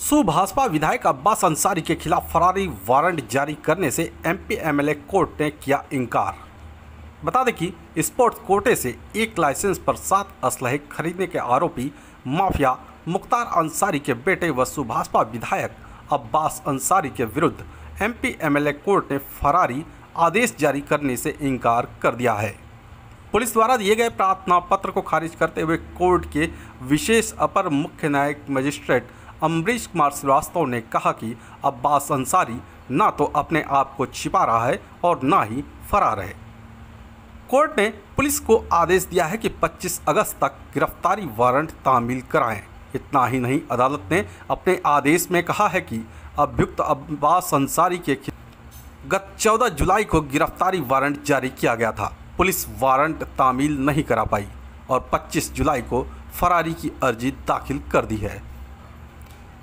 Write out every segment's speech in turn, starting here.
सो भाजपा विधायक अब्बास अंसारी के खिलाफ फरारी वारंट जारी करने से एमपी एमएलए कोर्ट ने किया इनकार बता दें कि स्पोर्ट्स कोटे से एक लाइसेंस पर सात असलहे खरीदने के आरोपी माफिया मुख्तार अंसारी के बेटे व सुभाषपा विधायक अब्बास अंसारी के विरुद्ध एमपी एमएलए कोर्ट ने फरारी आदेश जारी करने से इनकार कर दिया है पुलिस द्वारा दिए गए प्रार्थना पत्र को खारिज करते हुए कोर्ट के विशेष अपर मुख्य न्यायिक मजिस्ट्रेट अम्बरीश कुमार श्रीवास्तव ने कहा कि अब्बास अंसारी ना तो अपने आप को छिपा रहा है और ना ही फरार है कोर्ट ने पुलिस को आदेश दिया है कि 25 अगस्त तक गिरफ्तारी वारंट तामील कराएं इतना ही नहीं अदालत ने अपने आदेश में कहा है कि अभियुक्त अब्बास अंसारी के गत 14 जुलाई को गिरफ्तारी वारंट जारी किया गया था पुलिस वारंट तामील नहीं करा पाई और 25 जुलाई को फरारी की अर्जी दाखिल कर दी है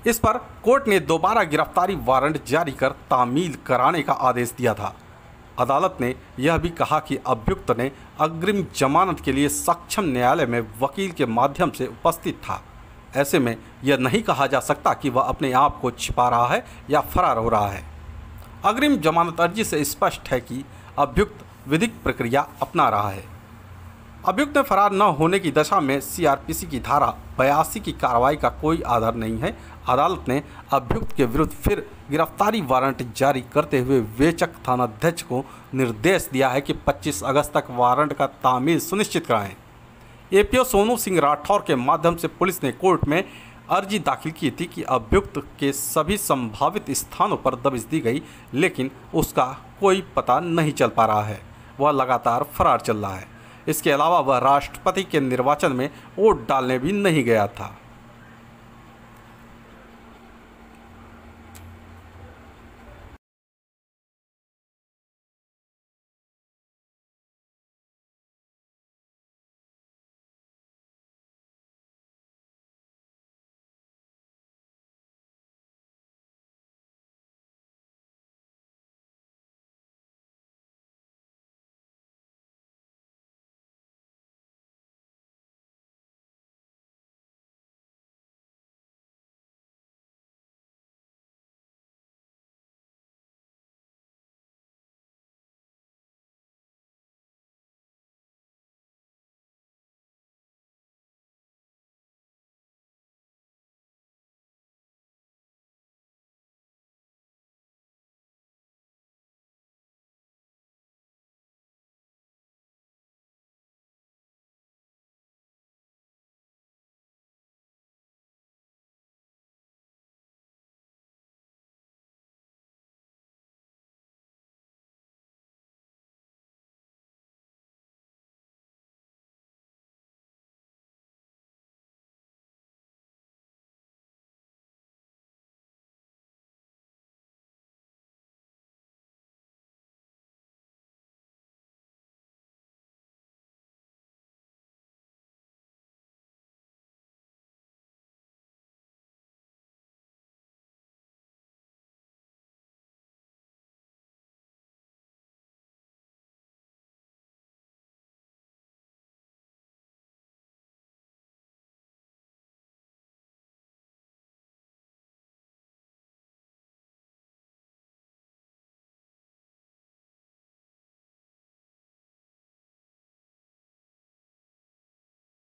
इस पर कोर्ट ने दोबारा गिरफ्तारी वारंट जारी कर तामील कराने का आदेश दिया था अदालत ने यह भी कहा कि अभियुक्त ने अग्रिम जमानत के लिए सक्षम न्यायालय में वकील के माध्यम से उपस्थित था ऐसे में यह नहीं कहा जा सकता कि वह अपने आप को छिपा रहा है या फरार हो रहा है अग्रिम जमानत अर्जी से स्पष्ट है कि अभियुक्त विधिक प्रक्रिया अपना रहा है अभियुक्त फरार न होने की दशा में सीआरपीसी की धारा बयासी की कार्रवाई का कोई आधार नहीं है अदालत ने अभियुक्त के विरुद्ध फिर गिरफ्तारी वारंट जारी करते हुए वेचक थानाध्यक्ष को निर्देश दिया है कि 25 अगस्त तक वारंट का तामील सुनिश्चित कराएं एपीओ सोनू सिंह राठौर के माध्यम से पुलिस ने कोर्ट में अर्जी दाखिल की थी कि अभियुक्त के सभी संभावित स्थानों पर दबिश दी गई लेकिन उसका कोई पता नहीं चल पा रहा है वह लगातार फरार चल रहा है इसके अलावा वह राष्ट्रपति के निर्वाचन में वोट डालने भी नहीं गया था